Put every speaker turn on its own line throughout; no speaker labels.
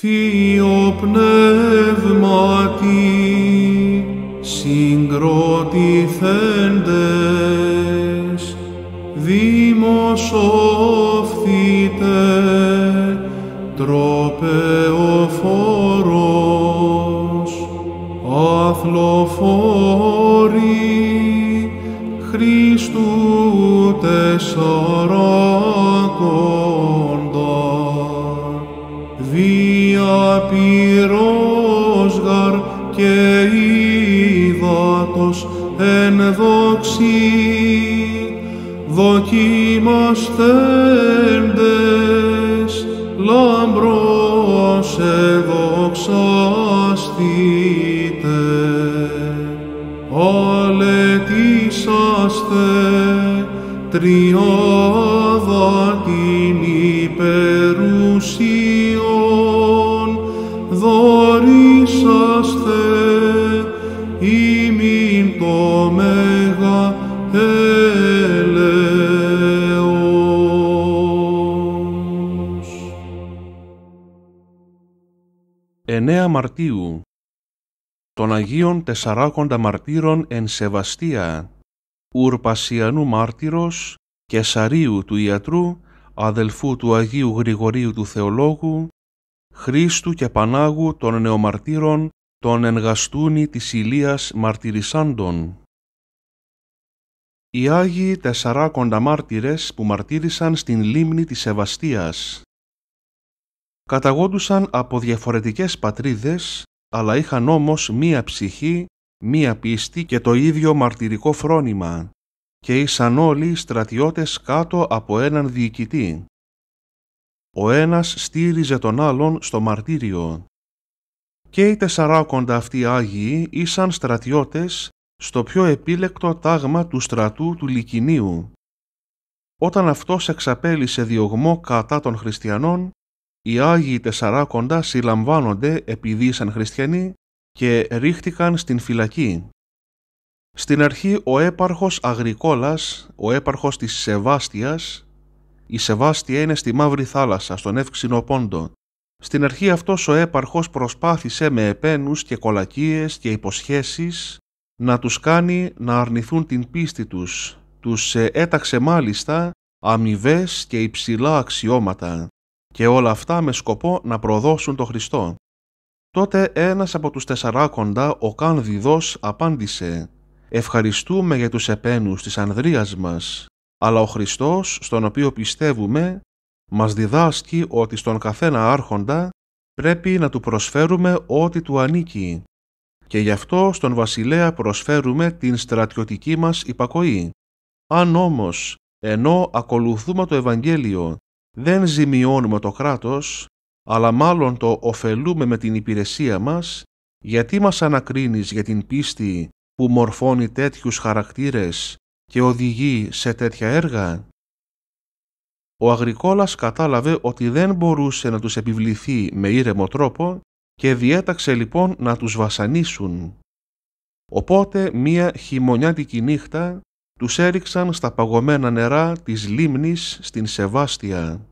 Θείο Πνεύματι συγκροτηθέντες δημοσοφθείτε τροπεοφόρος αθλοφόροι Χριστού τεσσαράκος πυρός γαρ και ύδατος εν δόξη δοκιμασθέντες λαμπρός εδοξαστείτε αλετήσαστε τριάδα
Μαρτίου των Αγίων Τεσσαράκοντα Μαρτύρων εν Σεβαστία, Ουρπασιανού Μάρτυρος και Σαρίου του Ιατρού, αδελφού του Αγίου Γρηγορίου του Θεολόγου, Χρήστου και Πανάγου των Νεομαρτύρων, των ενγαστούνι της Ηλίας Μαρτυρισάντων. Οι Άγιοι Τεσσαράκοντα Μάρτυρες που μαρτύρησαν στην λίμνη της Σεβαστίας καταγόντουσαν από διαφορετικές πατρίδες, αλλά είχαν όμως μία ψυχή, μία πίστη και το ίδιο μαρτυρικό φρόνημα και ήσαν όλοι στρατιώτες κάτω από έναν διοικητή. Ο ένας στήριζε τον άλλον στο μαρτύριο. Και οι τεσσαράκοντα αυτοί Άγιοι ήσαν στρατιώτες στο πιο επίλεκτο τάγμα του στρατού του Λικινίου. Όταν αυτός εξαπέλυσε διωγμό κατά των χριστιανών, οι Άγιοι Τεσσαράκοντα συλλαμβάνονται επειδή ήσαν χριστιανοί και ρίχτηκαν στην φυλακή. Στην αρχή ο έπαρχος Αγρικόλας, ο έπαρχος της Σεβάστιας, η Σεβάστια είναι στη Μαύρη Θάλασσα, στον Εύξηνο Πόντο. Στην αρχή αυτός ο έπαρχος προσπάθησε με επένους και κολακίες και υποσχέσεις να τους κάνει να αρνηθούν την πίστη τους. Τους ε, έταξε μάλιστα αμοιβές και υψηλά αξιώματα και όλα αυτά με σκοπό να προδώσουν τον Χριστό. Τότε ένας από τους τεσσαράκοντα, ο Κάνδιδος, απάντησε «Ευχαριστούμε για τους επένους της Ανδρείας μας, αλλά ο Χριστός, στον οποίο πιστεύουμε, μας διδάσκει ότι στον καθένα άρχοντα πρέπει να του προσφέρουμε ό,τι του ανήκει και γι' αυτό στον βασιλέα προσφέρουμε την στρατιωτική μας υπακοή. Αν όμως, ενώ ακολουθούμε το Ευαγγέλιο δεν ζημιώνουμε το κράτος, αλλά μάλλον το ωφελούμε με την υπηρεσία μας, γιατί μας ανακρίνεις για την πίστη που μορφώνει τέτοιους χαρακτήρες και οδηγεί σε τέτοια έργα. Ο Αγρικόλας κατάλαβε ότι δεν μπορούσε να τους επιβληθεί με ήρεμο τρόπο και διέταξε λοιπόν να τους βασανίσουν. Οπότε μία χειμωνιάτικη νύχτα τους έριξαν στα παγωμένα νερά της λίμνης στην Σεβάστια.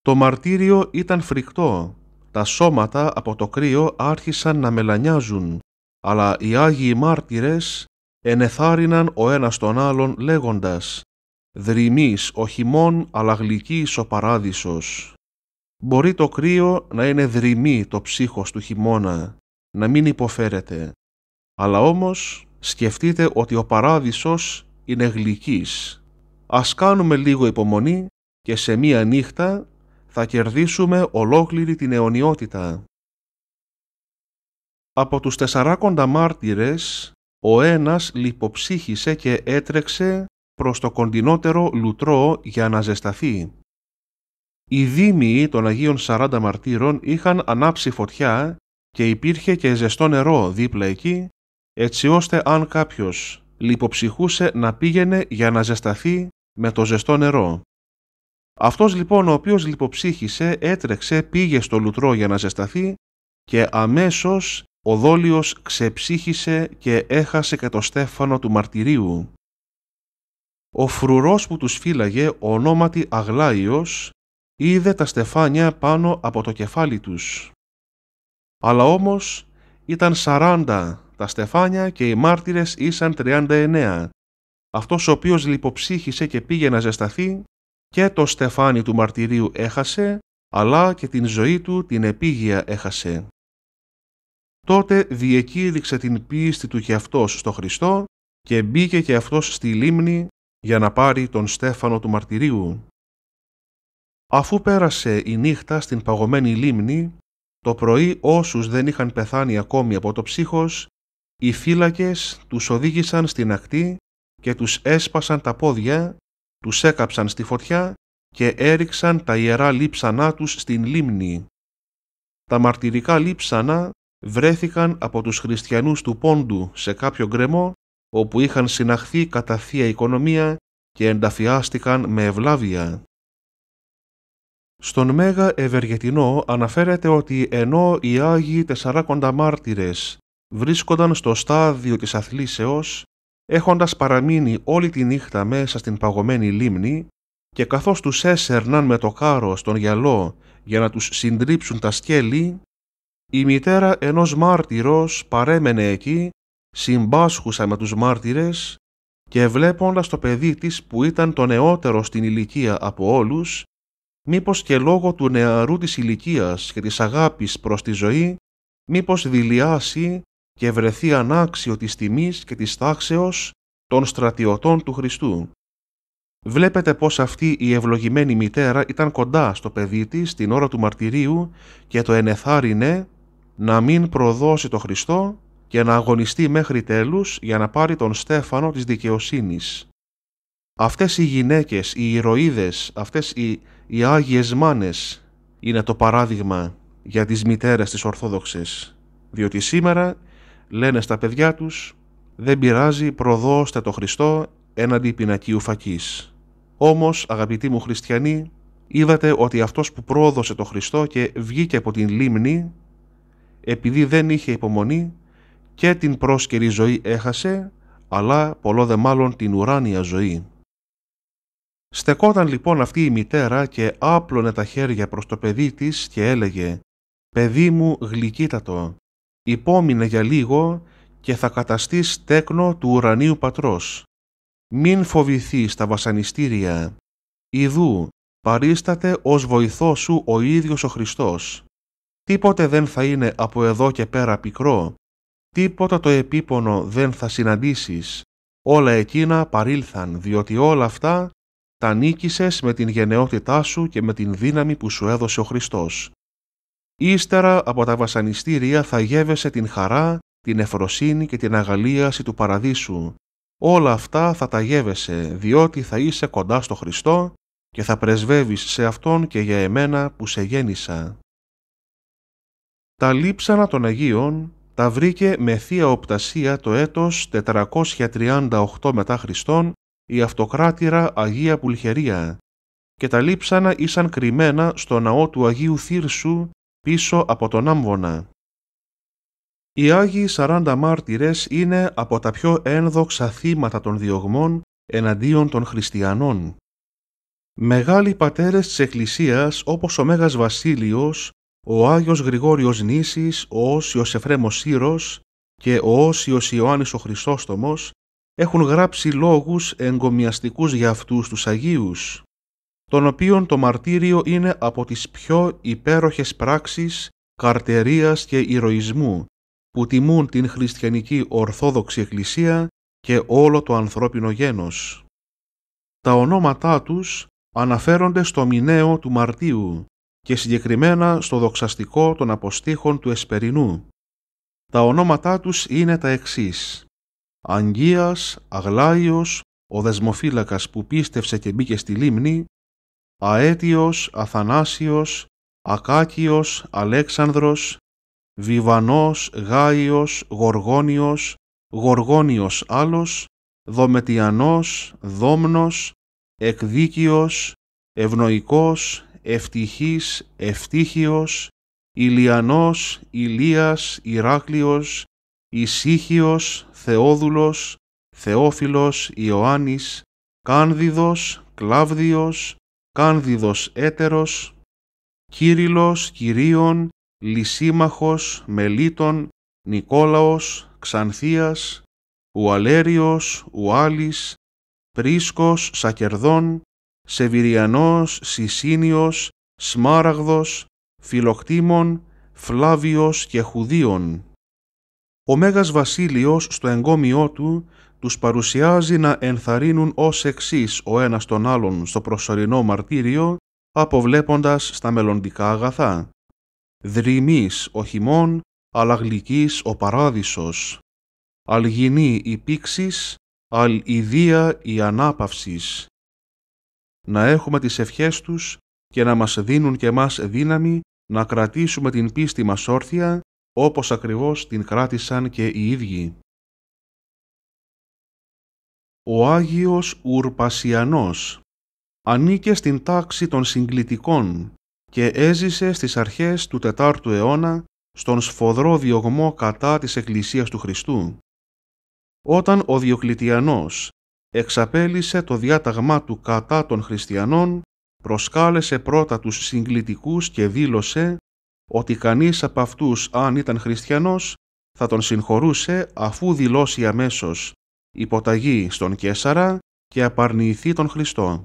Το μαρτύριο ήταν φρικτό, τα σώματα από το κρύο άρχισαν να μελανιάζουν, αλλά οι Άγιοι μάρτυρες ενεθάριναν ο ένας τον άλλον λέγοντας «Δρυμής ο χειμών αλλά γλυκής ο παράδεισος». Μπορεί το κρύο να είναι δρυμή το ψύχος του χειμώνα, να μην υποφέρεται, αλλά όμως σκεφτείτε ότι ο παράδεισος είναι γλυκής. Ας κάνουμε λίγο υπομονή και σε μία νύχτα θα κερδίσουμε ολόκληρη την αιωνιότητα. Από τους τεσσαράκοντα μάρτυρες, ο ένας λιποψύχησε και έτρεξε προς το κοντινότερο λουτρό για να ζεσταθεί. Οι δήμοι των Αγίων 40 Μαρτύρων είχαν ανάψει φωτιά και υπήρχε και ζεστό νερό δίπλα εκεί έτσι ώστε αν κάποιος λιποψυχούσε να πήγαινε για να ζεσταθεί με το ζεστό νερό. Αυτός λοιπόν ο οποίος λιποψύχησε έτρεξε, πήγε στο λουτρό για να ζεσταθεί και αμέσως ο δόλιος ξεψύχησε και έχασε και το στέφανο του μαρτυρίου. Ο φρουρός που τους φύλαγε, ονόματι Αγλάιος, είδε τα στεφάνια πάνω από το κεφάλι τους. Αλλά όμως ήταν σαράντα τα στεφάνια και οι μάρτυρες ήσαν 39. Αυτός ο οποίος λιποψύχησε και πήγε να ζεσταθεί και το στεφάνι του μαρτυρίου έχασε, αλλά και την ζωή του την επίγεια έχασε. Τότε διεκήρυξε την πίστη του και αυτός στο Χριστό και μπήκε και αυτός στη λίμνη για να πάρει τον στέφανο του μαρτυρίου. Αφού πέρασε η νύχτα στην παγωμένη λίμνη, το πρωί όσους δεν είχαν πεθάνει ακόμη από το ψύχος οι φύλακες τους οδήγησαν στην ακτή και τους έσπασαν τα πόδια, τους έκαψαν στη φωτιά και έριξαν τα ιερά λείψανά τους στην λίμνη. Τα μαρτυρικά λείψανα βρέθηκαν από τους χριστιανούς του Πόντου σε κάποιο γκρεμό όπου είχαν συναχθεί κατά θεία οικονομία και ενταφιάστηκαν με ευλάβεια. Στον Μέγα Ευεργετινό αναφέρεται ότι ενώ οι Άγιοι Τεσσαράκοντα Μάρτυρες βρίσκονταν στο στάδιο της αθλήσεως έχοντας παραμείνει όλη τη νύχτα μέσα στην παγωμένη λίμνη και καθώς τους έσερναν με το κάρο στον γυαλό για να τους συντρίψουν τα σκέλη, η μητέρα ενός μάρτυρος παρέμενε εκεί, συμπάσχουσα με τους μάρτυρες και βλέποντας το παιδί της που ήταν το νεότερο στην ηλικία από όλους, μήπως και λόγω του νεαρού της ηλικίας και της αγάπης προς τη ζωή, μήπως δηλιάσει και βρεθεί ανάξιο της τιμής και της τάξεως των στρατιωτών του Χριστού. Βλέπετε πως αυτή η ευλογημένη μητέρα ήταν κοντά στο παιδί της την ώρα του μαρτυρίου και το ενεθάρινε να μην προδώσει το Χριστό και να αγωνιστεί μέχρι τέλους για να πάρει τον Στέφανο της δικαιοσύνης. Αυτές οι γυναίκες, οι ηρωίδες, αυτές οι, οι άγιες μάνες είναι το παράδειγμα για τις μητέρες της Ορθόδοξης, διότι σήμερα λένε στα παιδιά τους «Δεν πειράζει, προδώστε το Χριστό έναντι πινακίου φακής». Όμως, αγαπητοί μου χριστιανοί, είδατε ότι αυτός που πρόδωσε το Χριστό και βγήκε από την λίμνη, επειδή δεν είχε υπομονή και την πρόσκαιρη ζωή έχασε, αλλά πολλό δε μάλλον την ουράνια ζωή. Στεκόταν λοιπόν αυτή η μητέρα και άπλωνε τα χέρια προς το παιδί της και έλεγε «Παιδί μου γλυκύτατο, υπόμεινε για λίγο και θα καταστείς τέκνο του ουρανίου πατρός. Μην φοβηθείς τα βασανιστήρια. Ιδού, παρίσταται ως βοηθός σου ο ίδιος ο Χριστός. Τίποτε δεν θα είναι από εδώ και πέρα πικρό, τίποτα το επίπονο δεν θα συναντήσεις. Όλα εκείνα παρήλθαν, διότι όλα αυτά τα νίκησες με την γενναιότητά σου και με την δύναμη που σου έδωσε ο Χριστός. Ύστερα από τα βασανιστήρια θα γεύεσαι την χαρά, την εφροσύνη και την αγαλίαση του παραδείσου. Όλα αυτά θα τα γεύεσαι, διότι θα είσαι κοντά στο Χριστό και θα πρεσβεύεις σε Αυτόν και για εμένα που σε γέννησα. Τα λείψανα των Αγίων τα βρήκε με θεία οπτασία το έτος 438 μετά Χριστόν η αυτοκράτηρα Αγία Πουλχερία και τα λείψανα ήσαν κρυμμένα στο ναό του Αγίου Θύρσου πίσω από τον άμβονα. Οι Άγιοι 40 μάρτυρες είναι από τα πιο ένδοξα θύματα των διωγμών εναντίον των χριστιανών. Μεγάλοι πατέρες της Εκκλησίας όπως ο Μέγας Βασίλειος, ο Άγιος Γρηγόριος Νήσης, ο Όσιος Εφραίμος Σύρος και ο Όσιος Ιωάννης ο Χρυσόστομος έχουν γράψει λόγους εγκομιαστικούς για αυτούς τους Αγίους τον οποίον το μαρτύριο είναι από τις πιο υπέροχες πράξεις καρτερίας και ηρωισμού που τιμούν την χριστιανική Ορθόδοξη Εκκλησία και όλο το ανθρώπινο γένος. Τα ονόματά τους αναφέρονται στο μηνέο του Μαρτίου και συγκεκριμένα στο δοξαστικό των αποστήχων του Εσπερινού. Τα ονόματά τους είναι τα εξής. Αγγίας, Αγλάιος, ο δεσμοφύλακας που πίστευσε και μπήκε στη λίμνη, Αέτιος, Αθανάσιος, Ακάκιος, Αλέξανδρος, Βιβανός, Γάιος, Γοργόνιος, Γοργόνιος άλλος, Δομετιανός, Δόμνος, Εκδίκιος, Ευνοϊκός, Ευτυχής, Ευτύχιος, Ηλιανός, Ηλίας, Ηράκλειος, Ισύχιος, Θεόδουλος, Θεόφιλος, Ιωάννης, Κάνδιδος, Κλάβδιος, Κάνδιδος έτερος, Κύριλος, Κυρίων, Λυσίμαχος, Μελίτων, Νικόλαος, Ξανθίας, Ουαλέριος, Ουάλης, Πρίσκος, Σακερδών, Σεβυριανός, Σισίνιος, Σμάραγδος, Φιλοκτήμων, Φλάβιος και Χουδίων. Ο Μέγας Βασίλειος στο εγκόμιό του τους παρουσιάζει να ενθαρρύνουν ως εξής ο ένας τον άλλον στο προσωρινό μαρτύριο, αποβλέποντας στα μελλοντικά αγαθά. Δρυμής ο χειμών, αλλά γλυκής ο παράδεισος. Αλγινή η πήξης, ιδία η ανάπαυσης. Να έχουμε τις ευχές τους και να μας δίνουν και μας δύναμη να κρατήσουμε την πίστη μας όρθια, όπως ακριβώς την κράτησαν και οι ίδιοι ο Άγιος Ουρπασιανός. Ανήκε στην τάξη των συγκλητικών και έζησε στις αρχές του 4ου αιώνα στον σφοδρό διωγμό κατά της Εκκλησίας του Χριστού. Όταν ο Διοκλητιανός εξαπέλυσε το διάταγμά του κατά των χριστιανών, προσκάλεσε πρώτα τους συγκλητικούς και δήλωσε ότι κανείς από αυτούς αν ήταν χριστιανός θα τον συγχωρούσε αφού δηλώσει αμέσως υποταγή στον Κέσαρα και απαρνηθεί τον Χριστό.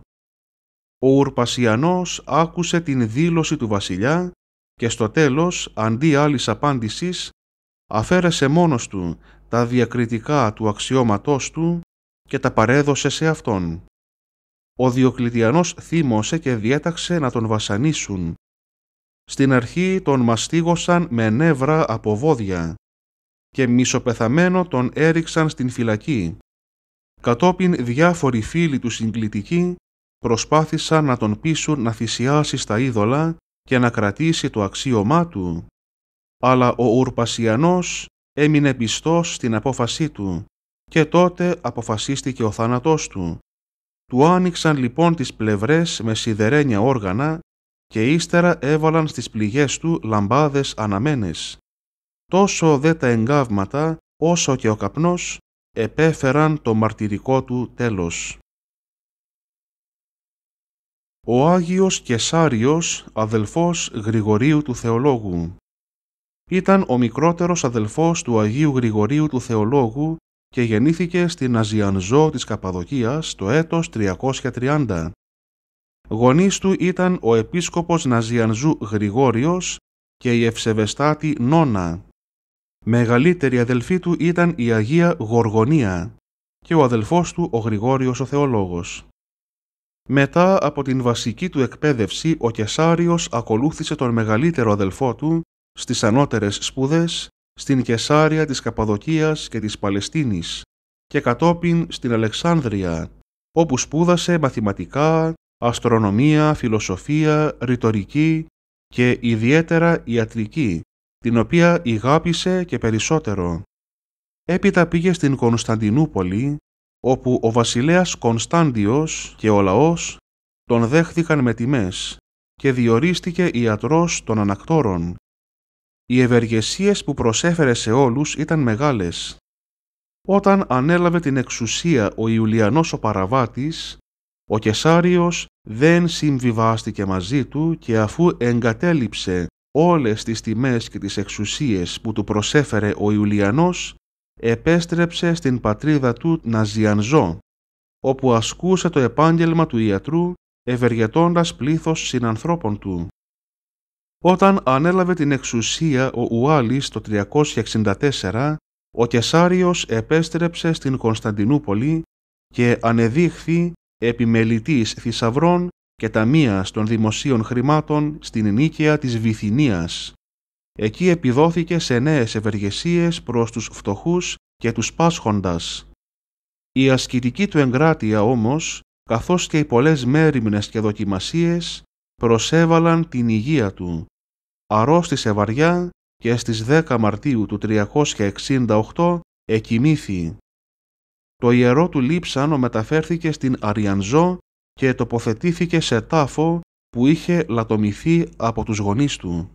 Ο Ουρπασιανός άκουσε την δήλωση του βασιλιά και στο τέλος, αντί άλλης απάντησης, αφαίρεσε μόνος του τα διακριτικά του αξιώματός του και τα παρέδωσε σε αυτόν. Ο Διοκλητιανός θύμωσε και διέταξε να τον βασανίσουν. Στην αρχή τον μαστίγωσαν με νεύρα από βόδια, και μισοπεθαμένο τον έριξαν στην φυλακή. Κατόπιν διάφοροι φίλοι του συγκλητικοί προσπάθησαν να τον πείσουν να θυσιάσει στα είδωλα και να κρατήσει το αξίωμά του, αλλά ο Ουρπασιανός έμεινε πιστός στην απόφασή του και τότε αποφασίστηκε ο θάνατός του. Του άνοιξαν λοιπόν τις πλευρές με σιδερένια όργανα και ύστερα έβαλαν στις πληγές του λαμπάδες αναμένες τόσο δε τα εγκάβματα όσο και ο καπνός επέφεραν το μαρτυρικό του τέλος. Ο Άγιος Κεσάριος, αδελφός Γρηγορίου του Θεολόγου Ήταν ο μικρότερος αδελφός του Αγίου Γρηγορίου του Θεολόγου και γεννήθηκε στην Αζιανζό της Καπαδοκίας το έτος 330. Γονείς του ήταν ο επίσκοπος Ναζιανζού Γρηγόριος και η ευσεβεστάτη Νόνα. Μεγαλύτερη αδελφή του ήταν η Αγία Γοργονία και ο αδελφός του ο Γρηγόριος ο Θεολόγος. Μετά από την βασική του εκπαίδευση, ο Κεσάριος ακολούθησε τον μεγαλύτερο αδελφό του στις ανώτερες σπούδες στην Κεσάρια της Καπαδοκίας και της Παλαιστίνης και κατόπιν στην Αλεξάνδρεια, όπου σπούδασε μαθηματικά, αστρονομία, φιλοσοφία, ρητορική και ιδιαίτερα ιατρική, την οποία ηγάπησε και περισσότερο. Έπειτα πήγε στην Κωνσταντινούπολη, όπου ο βασιλέας Κωνσταντιος και ο λαός τον δέχθηκαν με τιμές και διορίστηκε ιατρός των ανακτόρων. Οι ευεργεσίες που προσέφερε σε όλους ήταν μεγάλες. Όταν ανέλαβε την εξουσία ο Ιουλιανός ο Παραβάτης, ο Κεσάριος δεν συμβιβάστηκε μαζί του και αφού εγκατέλειψε όλες τις τιμές και τις εξουσίες που του προσέφερε ο Ιουλιανός επέστρεψε στην πατρίδα του Ναζιανζό, όπου ασκούσε το επάγγελμα του ιατρού ευεργετώντας πλήθος συνανθρώπων του. Όταν ανέλαβε την εξουσία ο Ουάλης το 364, ο Κεσάριος επέστρεψε στην Κωνσταντινούπολη και ανεδείχθη επιμελητής θησαυρών και ταμεία των δημοσίων χρημάτων στην νίκαια της Βυθινίας. Εκεί επιδόθηκε σε νέες ευεργεσίες προς τους φτωχούς και τους πάσχοντας. Η ασκητική του εγκράτεια όμως, καθώς και οι πολλές μέρημνες και δοκιμασίες, προσέβαλαν την υγεία του. Αρρώστησε βαριά και στις 10 Μαρτίου του 368 εκοιμήθη. Το ιερό του Λείψανο μεταφέρθηκε στην Αριανζό και τοποθετήθηκε σε τάφο που είχε λατομηθεί από τους γονείς του.